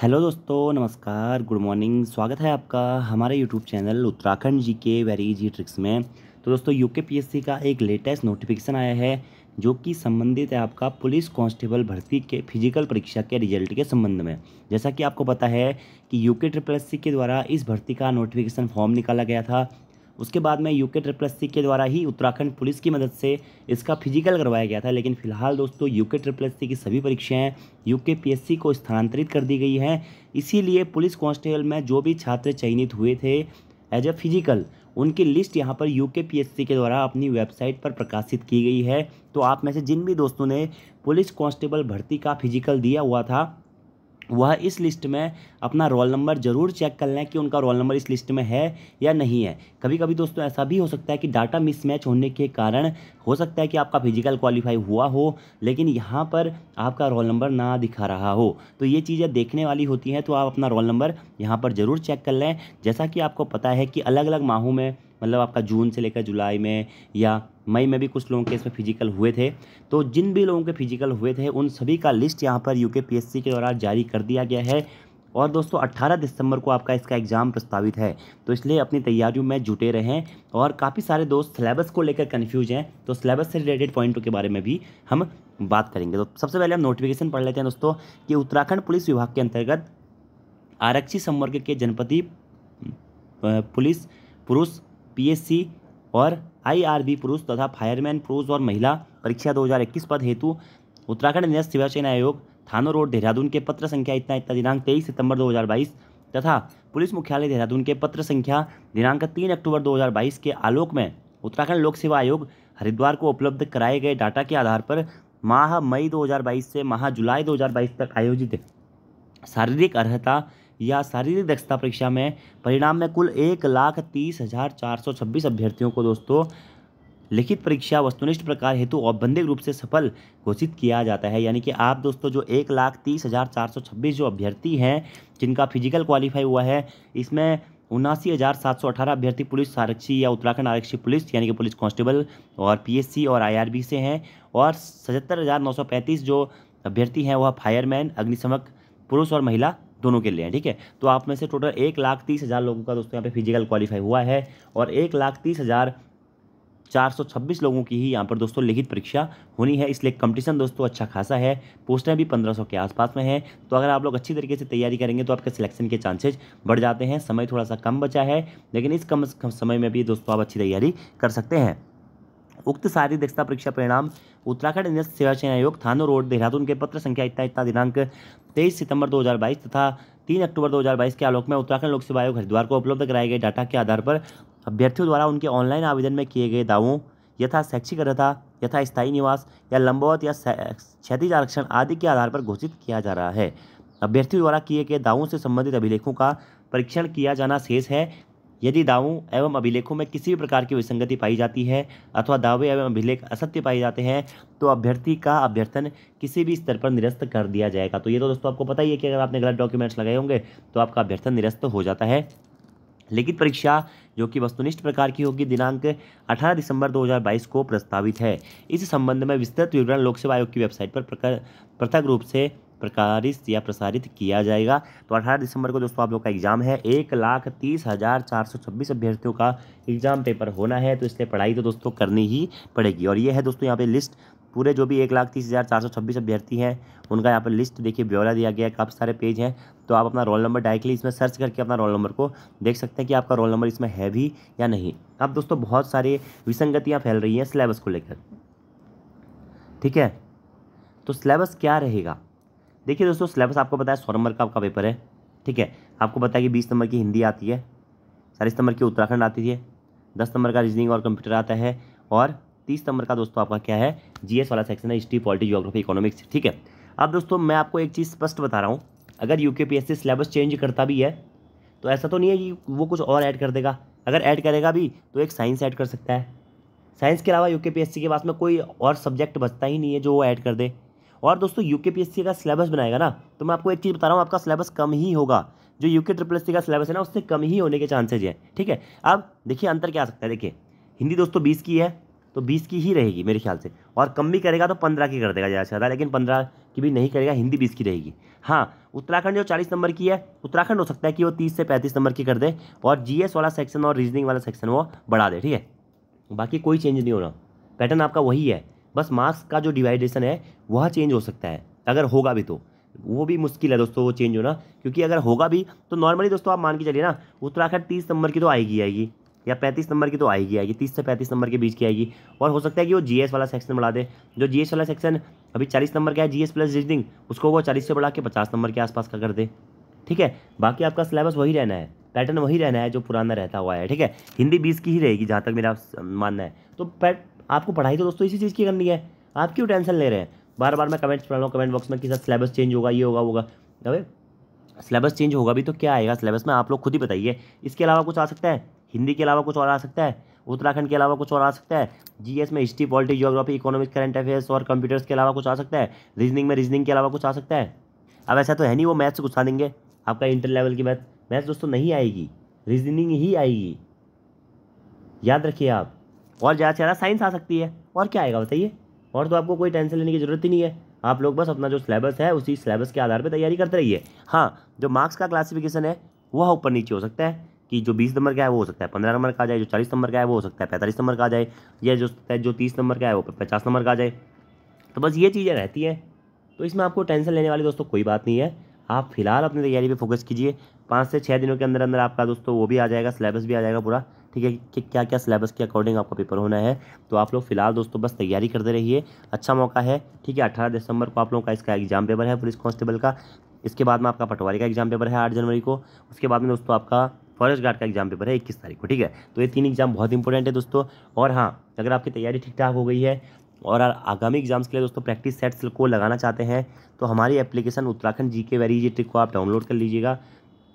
hello दोस्तों नमस्कार good morning स्वागत है आपका हमारे यूट्यूब चैनल उत्तराखंड जी के वेरी जी ट्रिक्स में तो दोस्तों यू के पी एस सी का एक लेटेस्ट नोटिफिकेशन आया है जो कि संबंधित है आपका पुलिस कांस्टेबल भर्ती के फिजिकल परीक्षा के रिजल्ट के संबंध में जैसा कि आपको पता है कि यू के ट्रिपल एस सी के द्वारा इस भर्ती का नोटिफिकेशन फॉर्म निकाला गया था उसके बाद में यूके ट्रिपल सी के द्वारा ही उत्तराखंड पुलिस की मदद से इसका फिजिकल करवाया गया था लेकिन फिलहाल दोस्तों यूके ट्रिपल सी की सभी परीक्षाएं यूके पीएससी को स्थानांतरित कर दी गई हैं इसीलिए पुलिस कांस्टेबल में जो भी छात्र चयनित हुए थे एज ए फिजिकल उनकी लिस्ट यहाँ पर यूके पीएससी के द्वारा अपनी वेबसाइट पर प्रकाशित की गई है तो आप में से जिन भी दोस्तों ने पुलिस कांस्टेबल भर्ती का फिजिकल दिया हुआ था वह इस लिस्ट में अपना रोल नंबर जरूर चेक कर लें कि उनका रोल नंबर इस लिस्ट में है या नहीं है कभी कभी दोस्तों ऐसा भी हो सकता है कि डाटा मिसमैच होने के कारण हो सकता है कि आपका फिजिकल क्वालिफाई हुआ हो लेकिन यहाँ पर आपका रोल नंबर ना दिखा रहा हो तो ये चीज़ें देखने वाली होती हैं तो आप अपना रोल नंबर यहाँ पर ज़रूर चेक कर लें जैसा कि आपको पता है कि अलग अलग माहों में मतलब आपका जून से लेकर जुलाई में या मई में भी कुछ लोगों के इसमें फिजिकल हुए थे तो जिन भी लोगों के फिजिकल हुए थे उन सभी का लिस्ट यहाँ पर यू पीएससी के द्वारा जारी कर दिया गया है और दोस्तों 18 दिसंबर को आपका इसका एग्ज़ाम प्रस्तावित है तो इसलिए अपनी तैयारियों में जुटे रहें और काफ़ी सारे दोस्त सिलेबस को लेकर कन्फ्यूज हैं तो सिलेबस से रिलेटेड पॉइंटों के बारे में भी हम बात करेंगे तो सबसे पहले हम नोटिफिकेशन पढ़ लेते हैं दोस्तों कि उत्तराखंड पुलिस विभाग के अंतर्गत आरक्षी संवर्ग के जनपति पुलिस पुरुष पी और आईआरबी पुरुष तथा फायरमैन पुरुष और महिला परीक्षा 2021 पद हेतु उत्तराखंड निरस्त सेवा आयोग थानो रोड देहरादून के पत्र संख्या इतना इतना दिनांक तेईस सितंबर 2022 तथा पुलिस मुख्यालय देहरादून के पत्र संख्या दिनांक तीन अक्टूबर 2022 के आलोक में उत्तराखंड लोक सेवा आयोग हरिद्वार को उपलब्ध कराए गए डाटा के आधार पर माह मई 2022 से माह जुलाई 2022 तक आयोजित शारीरिक अर्हता या शारीरिक दक्षता परीक्षा में परिणाम में कुल एक लाख तीस हज़ार चार सौ छब्बीस अभ्यर्थियों को दोस्तों लिखित परीक्षा वस्तुनिष्ठ प्रकार हेतु औपबंधिक रूप से सफल घोषित किया जाता है यानी कि आप दोस्तों जो एक लाख तीस हज़ार चार सौ छब्बीस जो अभ्यर्थी हैं जिनका फिजिकल क्वालिफाई हुआ है इसमें उनासी हज़ार सात सौ अठारह अभ्यर्थी पुलिस आरक्षी या उत्तराखंड आरक्षी पुलिस यानी कि पुलिस कांस्टेबल और पी और आई से हैं और सतहत्तर हज़ार नौ सौ पैंतीस जो अभ्यर्थी हैं वह फायरमैन अग्निशमक पुरुष और महिला दोनों के लिए हैं ठीक है तो आप में से टोटल एक लाख तीस हज़ार लोगों का दोस्तों यहाँ पे फिजिकल क्वालिफाई हुआ है और एक लाख तीस हज़ार चार सौ छब्बीस लोगों की ही यहाँ पर दोस्तों लिखित परीक्षा होनी है इसलिए कंपटीशन दोस्तों अच्छा खासा है पोस्टें भी पंद्रह सौ के आसपास में हैं तो अगर आप लोग अच्छी तरीके से तैयारी करेंगे तो आपके सिलेक्शन के चांसेज बढ़ जाते हैं समय थोड़ा सा कम बचा है लेकिन इस कम समय में भी दोस्तों आप अच्छी तैयारी कर सकते हैं उक्त शारीरिक दक्षता परीक्षा परिणाम उत्तराखंड इंडियन सेवा चयन आयोग थानो रोड देहरादून के पत्र संख्या इतना इतना दिनांक तेईस सितंबर दो तथा तीन अक्टूबर दो के आलोक में उत्तराखंड लोक सेवा आयोग हरिद्वार को उपलब्ध कराए गए डाटा के आधार पर अभ्यर्थियों द्वारा उनके ऑनलाइन आवेदन में किए गए दावों यथा शैक्षिक अर्हता यथा स्थायी निवास या लंबौत या क्षतिज आरक्षण आदि के आधार पर घोषित किया जा रहा है अभ्यर्थियों द्वारा किए गए दावों से संबंधित अभिलेखों का परीक्षण किया जाना शेष है यदि दावों एवं अभिलेखों में किसी भी प्रकार की विसंगति पाई जाती है अथवा दावे एवं अभिलेख असत्य पाए जाते हैं तो अभ्यर्थी का अभ्यर्थन किसी भी स्तर पर निरस्त कर दिया जाएगा तो ये तो दोस्तों आपको पता ही है कि अगर आपने गलत डॉक्यूमेंट्स लगाए होंगे तो आपका अभ्यर्थन निरस्त हो जाता है लिखित परीक्षा जो कि वस्तुनिष्ठ प्रकार की होगी दिनांक 18 दिसंबर 2022 को प्रस्तावित है इस संबंध में विस्तृत विवरण लोक सेवा आयोग की वेबसाइट पर पृथक रूप से प्रकारित या प्रसारित किया जाएगा तो 18 दिसंबर को दोस्तों आप लोग का एग्ज़ाम है एक लाख तीस हज़ार चार सौ छब्बीस अभ्यर्थियों का एग्ज़ाम पेपर होना है तो इसलिए पढ़ाई तो दोस्तों करनी ही पड़ेगी और ये है दोस्तों यहाँ पे लिस्ट पूरे जो भी एक लाख तीस हज़ार चार सौ छब्बीस अभ्यर्थी हैं उनका यहाँ पर लिस्ट देखिए ब्यौरा दिया गया है काफ़ी सारे पेज हैं तो आप अपना रोल नंबर डायरेक्टली इसमें सर्च करके अपना रोल नंबर को देख सकते हैं कि आपका रोल नंबर इसमें है भी या नहीं अब दोस्तों बहुत सारी विसंगतियाँ फैल रही हैं सिलेबस को लेकर ठीक है तो सिलेबस क्या रहेगा देखिए दोस्तों सिलेबस आपको पता है सौ नंबर का आपका पेपर है ठीक है आपको पता है कि बीस नंबर की हिंदी आती है चालीस नंबर की उत्तराखंड आती है दस नंबर का रीजनिंग और कंप्यूटर आता है और तीस नंबर का दोस्तों आपका क्या है जी वाला सेक्शन है हिस्ट्री पॉलिटी जोग्राफी इकोनॉमिक्स ठीक है अब दोस्तों मैं आपको एक चीज़ स्पष्ट बता रहा हूँ अगर यू के सिलेबस चेंज करता भी है तो ऐसा तो नहीं है कि वो कुछ और ऐड कर देगा अगर ऐड करेगा भी तो एक साइंस ऐड कर सकता है साइंस के अलावा यू के पास में कोई और सब्जेक्ट बचता ही नहीं है जो वो ऐड कर दे और दोस्तों यू के का सिलेबस बनाएगा ना तो मैं आपको एक चीज़ बता रहा हूँ आपका सिलेबस कम ही होगा जो यू के ट्रिपल एस का सिलेबस है ना उससे कम ही होने के चांसेज हैं ठीक है अब देखिए अंतर क्या आ सकता है देखिए हिंदी दोस्तों बीस की है तो बीस की ही रहेगी मेरे ख्याल से और कम भी करेगा तो पंद्रह की कर देगा ज़्यादा से ज़्यादा लेकिन पंद्रह की भी नहीं करेगा हिंदी बीस की रहेगी हाँ उत्तराखंड जो चालीस नंबर की है उत्तराखंड हो सकता है कि वो तीस से पैंतीस नंबर की कर दे और जी वाला सेक्शन और रीजनिंग वाला सेक्शन वो बढ़ा दे ठीक है बाकी कोई चेंज नहीं हो रहा पैटर्न आपका वही है बस मास का जो डिवाइडेशन है वह चेंज हो सकता है अगर होगा भी तो वो भी मुश्किल है दोस्तों वो चेंज होना क्योंकि अगर होगा भी तो नॉर्मली दोस्तों आप मान के चलिए ना उत्तराखंड तीस नंबर की तो आएगी आएगी या पैंतीस नंबर की तो आएगी आएगी तीस से पैंतीस नंबर के बीच की आएगी और हो सकता है कि वो जीएस वाला सेक्शन बढ़ा दे जो जीएस वाला सेक्शन अभी चालीस नंबर का है जीएस प्लस रीजनिंग उसको वो चालीस से बढ़ा के पचास नंबर के आसपास का कर दे ठीक है बाकी आपका सिलेबस वही रहना है पैटर्न वही रहना है जो पुराना रहता हुआ है ठीक है हिंदी बीस की ही रहेगी जहाँ तक मेरा मानना है तो आपको पढ़ाई तो दोस्तों इसी चीज़ की करनी है आप क्यों टेंशन ले रहे हैं बार बार मैं कमेंट्स पढ़ रहा हूँ कमेंट बॉक्स में कि सर सिलेबस चेंज होगा ये होगा होगा अरे सिलेबस चेंज होगा भी तो क्या आएगा सिलेबस में आप लोग खुद ही बताइए इसके अलावा कुछ आ सकता है हिंदी के अलावा कुछ और आ सकता है उत्तराखंड के अलावा कुछ और आ सकता है जीएस में history polity geography economics current affairs और कंप्यूटर्स के अलावा कुछ आ सकता है रीजनिंग में रीजनिंग के अलावा कुछ आ सकता है अब ऐसा तो है नहीं वो मैथ्स आ देंगे आपका इंटर लेवल की मैथ मैथ्स दोस्तों नहीं आएगी रीजनिंग ही आएगी याद रखिए आप और ज़्यादा से ज़्यादा साइंस आ सकती है और क्या आएगा बताइए और तो आपको कोई टेंशन लेने की ज़रूरत ही नहीं है आप लोग बस अपना जो सिलेबस है उसी सिलेबस के आधार पर तैयारी करते रहिए हाँ जो मार्क्स का क्लासिफिकेशन है वह ऊपर नीचे हो सकता है कि जो बीस नंबर का है वो हो सकता है पंद्रह नंबर का आ जाए जो चालीस नंबर का है वो हो सकता है पैंतालीस नंबर का आ जाए या जो जो तीस नंबर का है वो पचास नंबर का आ जाए तो बस ये चीज़ें रहती हैं तो इसमें आपको टेंशन लेने वाली दोस्तों कोई बात नहीं है आप फिलहाल अपनी तैयारी पे फोकस कीजिए पाँच से छः दिनों के अंदर अंदर आपका दोस्तों वो भी आ जाएगा सिलेबस भी आ जाएगा पूरा ठीक है कि क्या क्या सिलेबस के अकॉर्डिंग आपका पेपर होना है तो आप लोग फिलहाल दोस्तों बस तैयारी करते रहिए अच्छा मौका है ठीक है अठारह दिसंबर को आप लोगों का इसका एग्जाम पेपर है पुलिस कांस्टेबल का इसके बाद में आपका पटवारी का एग्जाम पेपर है आठ जनवरी को उसके बाद में दोस्तों आपका फॉरेस्ट गार्ड का एग्जाम पेपर है इक्कीस तारीख को ठीक है तो ये तीन एग्जाम बहुत इंपॉर्टेंट है दोस्तों और हाँ अगर आपकी तैयारी ठीक ठाक हो गई है और आगामी एग्जाम्स के लिए दोस्तों प्रैक्टिस सेट्स को लगाना चाहते हैं तो हमारी एप्लीकेशन उत्तराखंड जी के जी ट्रिक को आप डाउनलोड कर लीजिएगा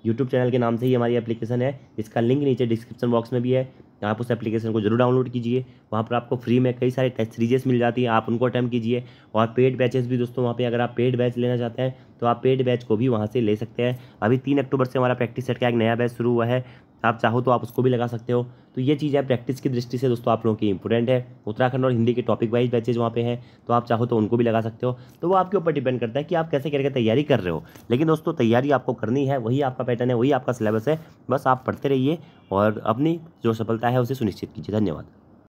यूट्यूब चैनल के नाम से ही हमारी एप्लीकेशन है इसका लिंक नीचे डिस्क्रिप्शन बॉक्स में भी है आप उस एप्लीकेशन को जरूर डाउनलोड कीजिए वहाँ पर आपको फ्री में कई सारे टेस्ट सीरीजेस मिल जाती हैं आप उनको अटैम्प कीजिए और पेड बैचेस भी दोस्तों वहाँ पे अगर आप पेड बैच लेना चाहते हैं तो आप पेड बैच को भी वहाँ से ले सकते हैं अभी तीन अक्टूबर से हमारा प्रैक्टिस सेट का एक नया बैच शुरू हुआ है आप चाहो तो आप उसको भी लगा सकते हो तो ये चीज़ है प्रैक्टिस की दृष्टि से दोस्तों आप लोगों की इंपोर्टेंट है उत्तराखंड और हिंदी के टॉपिक वाइज बैचेज वहाँ पे हैं तो आप चाहो तो उनको भी लगा सकते हो तो वो आपके ऊपर डिपेंड करता है कि आप कैसे करके तैयारी कर रहे हो लेकिन दोस्तों तैयारी आपको करनी है वही आपका पैटर्न है वही आपका सिलेबस है बस आप पढ़ते रहिए और अपनी जो सफलता है उसे सुनिश्चित कीजिए धन्यवाद